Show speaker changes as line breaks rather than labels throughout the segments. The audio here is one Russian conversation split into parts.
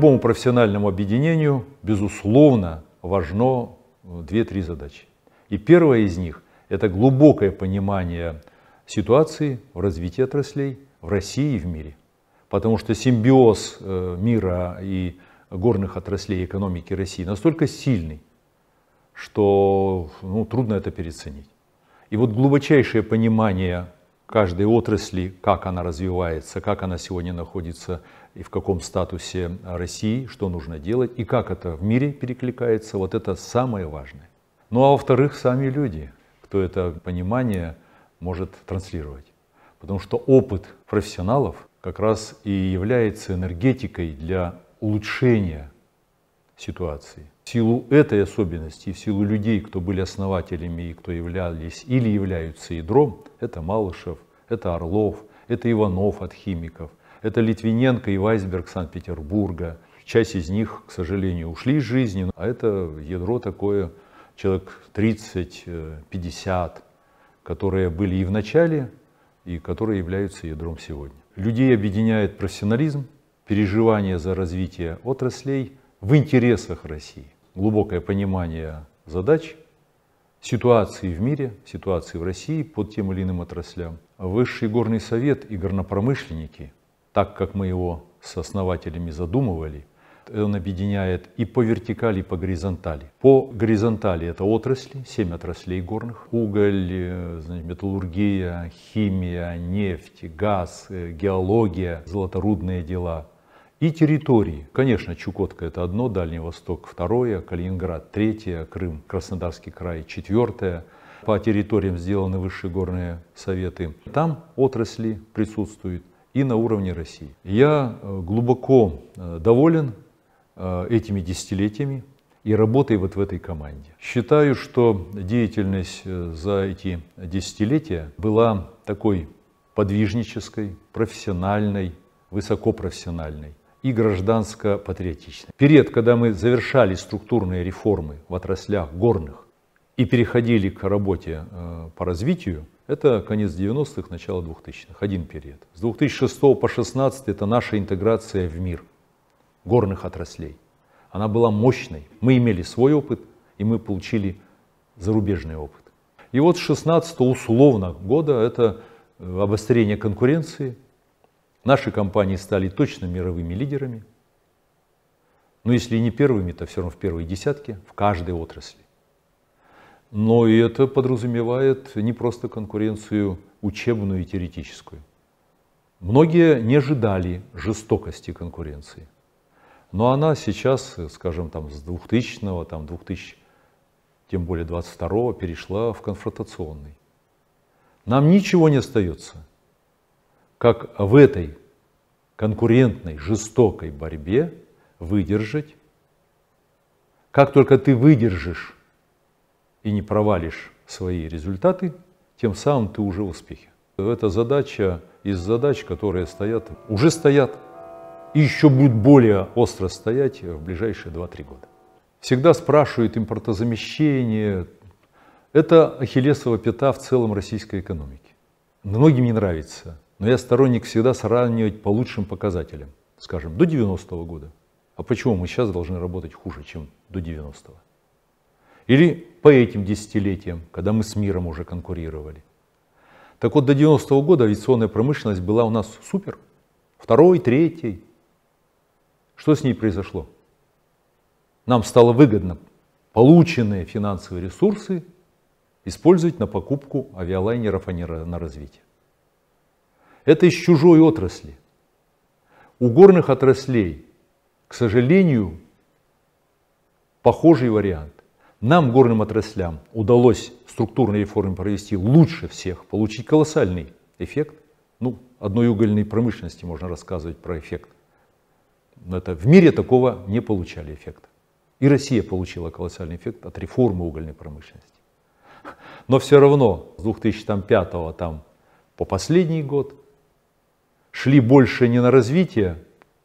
любому профессиональному объединению, безусловно, важно э, две-три задачи. И первая из них – это глубокое понимание ситуации в развитии отраслей в России и в мире. Потому что симбиоз э, мира и горных отраслей экономики России настолько сильный, что ну, трудно это переоценить. И вот глубочайшее понимание каждой отрасли, как она развивается, как она сегодня находится и в каком статусе России, что нужно делать и как это в мире перекликается, вот это самое важное. Ну а во-вторых, сами люди, кто это понимание может транслировать. Потому что опыт профессионалов как раз и является энергетикой для улучшения ситуации. В силу этой особенности, в силу людей, кто были основателями и кто являлись или являются ядром, это Малышев, это Орлов, это Иванов от химиков, это Литвиненко и Вайсберг Санкт-Петербурга. Часть из них, к сожалению, ушли из жизни, а это ядро такое, человек 30-50, э, которые были и в начале, и которые являются ядром сегодня. Людей объединяет профессионализм, переживание за развитие отраслей в интересах России, глубокое понимание задач, ситуации в мире, ситуации в России под тем или иным отраслям. Высший горный совет и горнопромышленники – так как мы его с основателями задумывали, он объединяет и по вертикали, и по горизонтали. По горизонтали это отрасли, 7 отраслей горных. Уголь, э, значит, металлургия, химия, нефть, газ, э, геология, золоторудные дела. И территории. Конечно, Чукотка это одно, Дальний Восток второе, Калининград третье, Крым, Краснодарский край четвертое. По территориям сделаны высшие горные советы. Там отрасли присутствуют и на уровне России. Я э, глубоко э, доволен э, этими десятилетиями и работой вот в этой команде. Считаю, что деятельность за эти десятилетия была такой подвижнической, профессиональной, высокопрофессиональной и гражданско-патриотичной. Период, когда мы завершали структурные реформы в отраслях горных и переходили к работе по развитию, это конец 90-х, начало 2000-х, один период. С 2006 по 2016 это наша интеграция в мир горных отраслей. Она была мощной. Мы имели свой опыт, и мы получили зарубежный опыт. И вот с 16 условно года это э, обострение конкуренции. Наши компании стали точно мировыми лидерами. Но если не первыми, то все равно в первой десятке в каждой отрасли. Но и это подразумевает не просто конкуренцию учебную и теоретическую. Многие не ожидали жестокости конкуренции. Но она сейчас, скажем, там, с 2000 там, 2000, тем более 22-го, перешла в конфронтационный. Нам ничего не остается, как в этой конкурентной, жестокой борьбе выдержать. Как только ты выдержишь и не провалишь свои результаты, тем самым ты уже в успехе. Это задача из задач, которые стоят, уже стоят, и еще будут более остро стоять в ближайшие 2-3 года. Всегда спрашивают импортозамещение. Это ахиллесова пята в целом российской экономики. Многим не нравится, но я сторонник всегда сравнивать по лучшим показателям, скажем, до 90-го года. А почему мы сейчас должны работать хуже, чем до 90-го? Или по этим десятилетиям, когда мы с миром уже конкурировали. Так вот, до 90-го года авиационная промышленность была у нас супер. Второй, третий. Что с ней произошло? Нам стало выгодно полученные финансовые ресурсы использовать на покупку авиалайнеров, а не на развитие. Это из чужой отрасли. У горных отраслей, к сожалению, похожий вариант. Нам, горным отраслям, удалось структурные реформы провести лучше всех, получить колоссальный эффект. Ну, одной угольной промышленности можно рассказывать про эффект. Но это, в мире такого не получали эффекта. И Россия получила колоссальный эффект от реформы угольной промышленности. Но все равно с 2005 там, по последний год шли больше не на развитие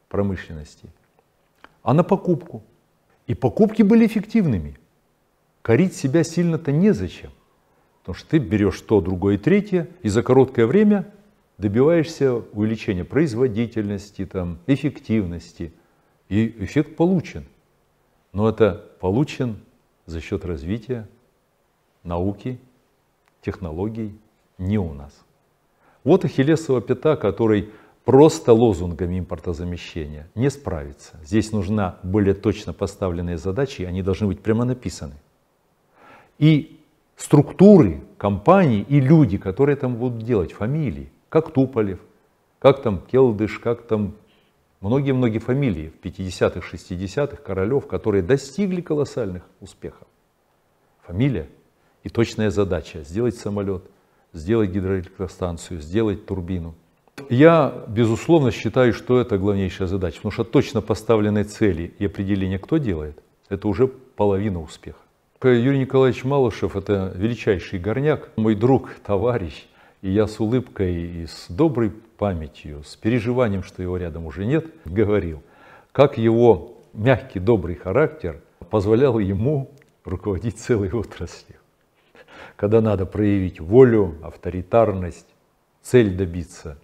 промышленности, а на покупку. И покупки были эффективными – корить себя сильно-то незачем. Потому что ты берешь то, другое и третье, и за короткое время добиваешься увеличения производительности, там, эффективности. И эффект получен. Но это получен за счет развития науки, технологий не у нас. Вот Ахиллесова пята, который просто лозунгами импортозамещения не справится. Здесь нужны более точно поставленные задачи, они должны быть прямо написаны и структуры компании и люди, которые там будут делать, фамилии, как Туполев, как там Келдыш, как там многие-многие фамилии в 50-х, 60-х, королев, которые достигли колоссальных успехов. Фамилия и точная задача – сделать самолет, сделать гидроэлектростанцию, сделать турбину. Я, безусловно, считаю, что это главнейшая задача, потому что точно поставленные цели и определение, кто делает, это уже половина успеха. Юрий Николаевич Малышев – это величайший горняк, мой друг, товарищ. И я с улыбкой и с доброй памятью, с переживанием, что его рядом уже нет, говорил, как его мягкий, добрый характер позволял ему руководить целой отраслью. Когда надо проявить волю, авторитарность, цель добиться.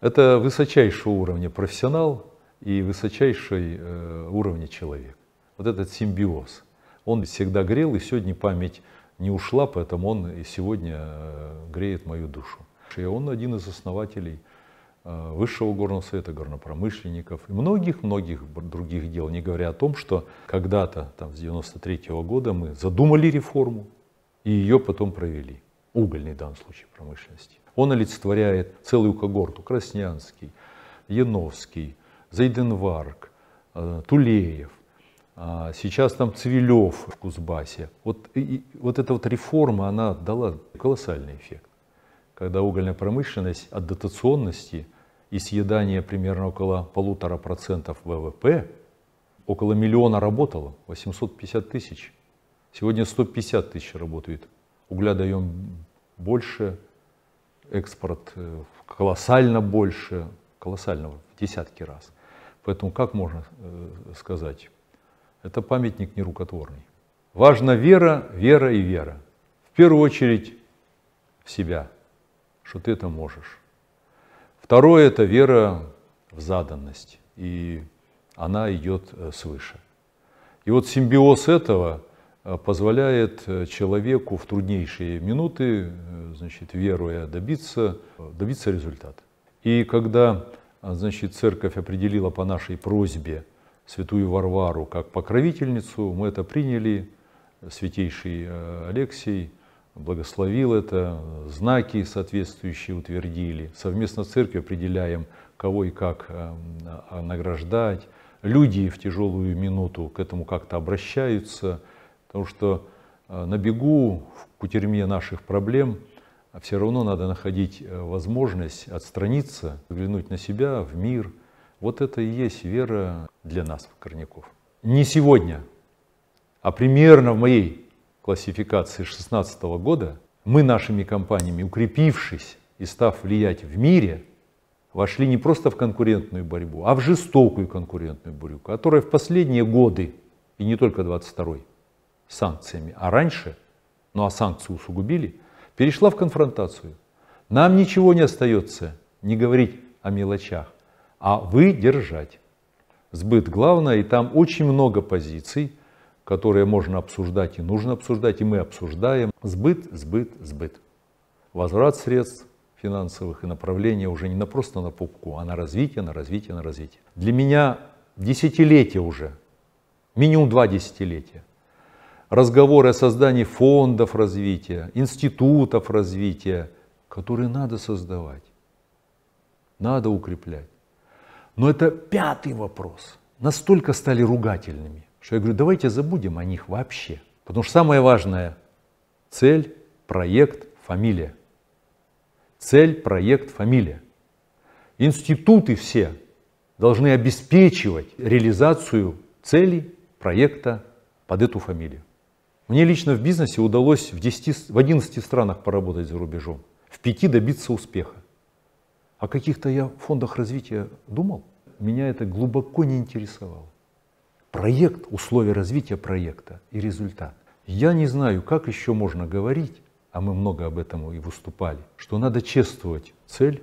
Это высочайшего уровня профессионал и высочайший э, уровня человек. Вот этот симбиоз – он всегда грел, и сегодня память не ушла, поэтому он и сегодня э, греет мою душу. И он один из основателей э, Высшего горного совета, горнопромышленников и многих-многих других дел, не говоря о том, что когда-то, там, с 93 -го года мы задумали реформу и ее потом провели. Угольный, в данном случае, промышленности. Он олицетворяет целую когорту. Краснянский, Яновский, Зайденварк, э, Тулеев, а, сейчас там Цивилев в Кузбассе. Вот, и, вот эта вот реформа, она дала колоссальный эффект. Когда угольная промышленность от дотационности и съедания примерно около полутора процентов ВВП, около миллиона работало, 850 тысяч. Сегодня 150 тысяч работает. Угля даем больше, экспорт э, колоссально больше, колоссально в десятки раз. Поэтому как можно э, сказать, это памятник нерукотворный. Важна вера, вера и вера. В первую очередь в себя, что ты это можешь. Второе – это вера в заданность, и она идет э, свыше. И вот симбиоз этого э, позволяет э, человеку в труднейшие минуты, значит, веруя, добиться, добиться результата. И когда а, значит, церковь определила по нашей просьбе святую Варвару как покровительницу. Мы это приняли, святейший э, Алексей благословил это, знаки соответствующие утвердили. Совместно с церковью определяем, кого и как э, а, награждать. Люди в тяжелую минуту к этому как-то обращаются, потому что э, на бегу в кутерьме наших проблем все равно надо находить возможность отстраниться, взглянуть на себя, в мир. Вот это и есть вера, для нас, Корняков. Не сегодня, а примерно в моей классификации 2016 года мы нашими компаниями, укрепившись и став влиять в мире, вошли не просто в конкурентную борьбу, а в жестокую конкурентную борьбу, которая в последние годы, и не только 22-й, санкциями, а раньше, ну а санкции усугубили, перешла в конфронтацию. Нам ничего не остается не говорить о мелочах, а выдержать сбыт главное, и там очень много позиций, которые можно обсуждать и нужно обсуждать, и мы обсуждаем. Сбыт, сбыт, сбыт. Возврат средств финансовых и направления уже не на просто на покупку, а на развитие, на развитие, на развитие. Для меня десятилетия уже, минимум два десятилетия, разговоры о создании фондов развития, институтов развития, которые надо создавать, надо укреплять. Но это пятый вопрос. Настолько стали ругательными, что я говорю, давайте забудем о них вообще. Потому что самое важное – цель, проект, фамилия. Цель, проект, фамилия. Институты все должны обеспечивать реализацию целей, проекта под эту фамилию. Мне лично в бизнесе удалось в, 10, в 11 странах поработать за рубежом, в 5 добиться успеха. О каких-то я фондах развития думал, меня это глубоко не интересовало. Проект, условия развития проекта и результат. Я не знаю, как еще можно говорить, а мы много об этом и выступали, что надо чествовать цель,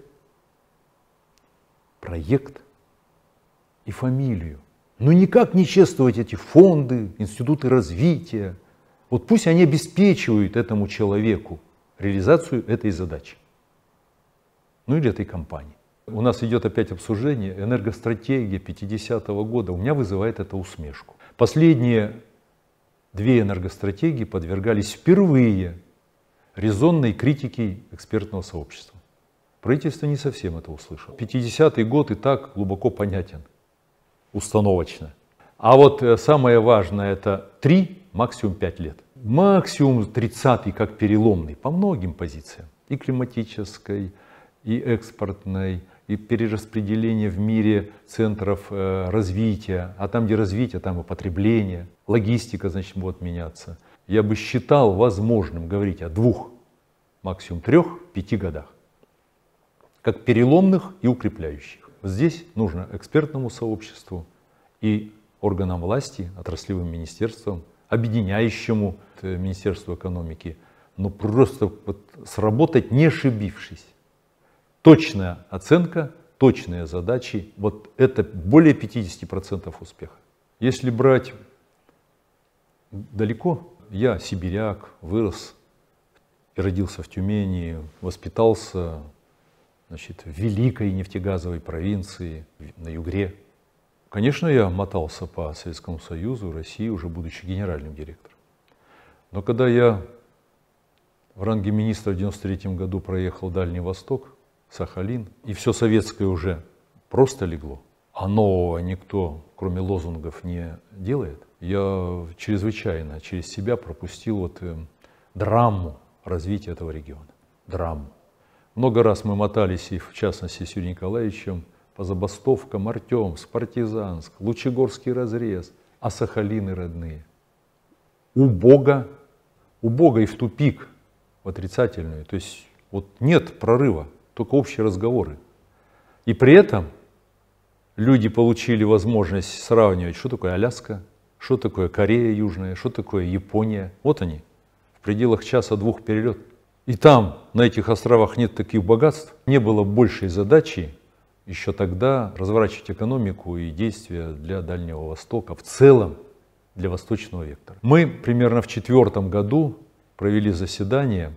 проект и фамилию. Но никак не чествовать эти фонды, институты развития. Вот пусть они обеспечивают этому человеку реализацию этой задачи ну или этой компании. У нас идет опять обсуждение энергостратегии 50 -го года. У меня вызывает это усмешку. Последние две энергостратегии подвергались впервые резонной критике экспертного сообщества. Правительство не совсем это услышало. 50-й год и так глубоко понятен, установочно. А вот э, самое важное это 3, максимум 5 лет. Максимум 30-й как переломный по многим позициям. И климатической, и экспортной, и перераспределение в мире центров э, развития, а там, где развитие, там и потребление, логистика, значит, будет меняться. Я бы считал возможным говорить о двух, максимум трех, пяти годах, как переломных и укрепляющих. Здесь нужно экспертному сообществу и органам власти, отраслевым министерствам, объединяющему э, министерству экономики, но ну, просто вот сработать, не ошибившись точная оценка, точные задачи, вот это более 50% успеха. Если брать далеко, я сибиряк, вырос и родился в Тюмени, воспитался значит, в великой нефтегазовой провинции на Югре. Конечно, я мотался по Советскому Союзу, России, уже будучи генеральным директором. Но когда я в ранге министра в 1993 году проехал Дальний Восток, Сахалин, и все советское уже просто легло, а нового никто, кроме лозунгов, не делает. Я чрезвычайно через себя пропустил вот э, драму развития этого региона. Драму. Много раз мы мотались, и в частности с Юрием Николаевичем, по забастовкам Артемск, Партизанск, Лучегорский разрез, а Сахалины родные. Убого, убого и в тупик, в отрицательную. То есть вот нет прорыва только общие разговоры. И при этом люди получили возможность сравнивать, что такое Аляска, что такое Корея Южная, что такое Япония. Вот они, в пределах часа-двух перелет. И там, на этих островах нет таких богатств, не было большей задачи еще тогда разворачивать экономику и действия для Дальнего Востока в целом для восточного вектора. Мы примерно в четвертом году провели заседание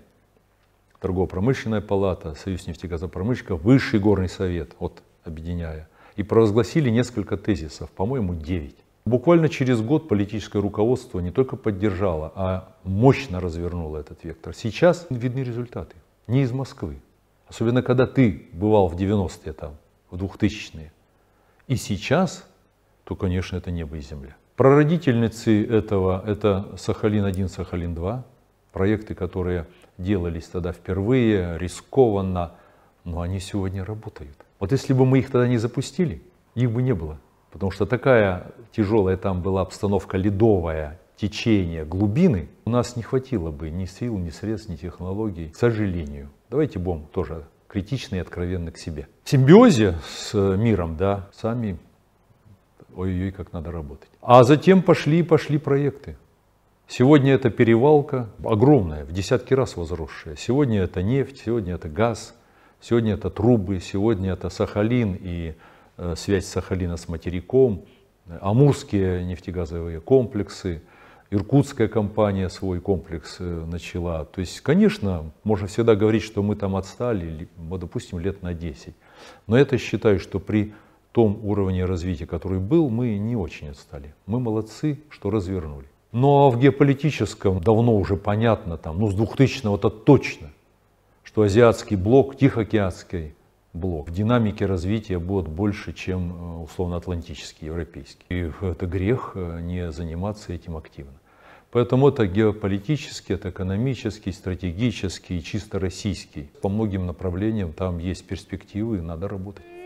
торгово-промышленная палата, союз нефтегазопромышленников, высший горный совет, вот объединяя, и провозгласили несколько тезисов, по-моему, 9. Буквально через год политическое руководство не только поддержало, а мощно развернуло этот вектор. Сейчас видны результаты, не из Москвы. Особенно, когда ты бывал в 90-е там, в 2000-е. И сейчас, то, конечно, это небо и земля. Прародительницы этого, это Сахалин-1, Сахалин-2, проекты, которые делались тогда впервые, рискованно, но они сегодня работают. Вот если бы мы их тогда не запустили, их бы не было. Потому что такая тяжелая там была обстановка ледовая, течение глубины, у нас не хватило бы ни сил, ни средств, ни технологий, к сожалению. Давайте будем тоже критичны и откровенны к себе. В симбиозе с миром, да, сами ой-ой, как надо работать. А затем пошли и пошли проекты. Сегодня это перевалка огромная, в десятки раз возросшая. Сегодня это нефть, сегодня это газ, сегодня это трубы, сегодня это Сахалин и э, связь Сахалина с материком, амурские нефтегазовые комплексы, иркутская компания свой комплекс э, начала. То есть, конечно, можно всегда говорить, что мы там отстали, мы, допустим, лет на 10. Но это считаю, что при том уровне развития, который был, мы не очень отстали. Мы молодцы, что развернули. Но в геополитическом давно уже понятно, там, ну с 2000 это точно, что азиатский блок, тихоокеанский блок в динамике развития будет больше, чем э, условно-атлантический, европейский. И это грех э, не заниматься этим активно. Поэтому это геополитический, это экономический, стратегический, чисто российский. По многим направлениям там есть перспективы, и надо работать.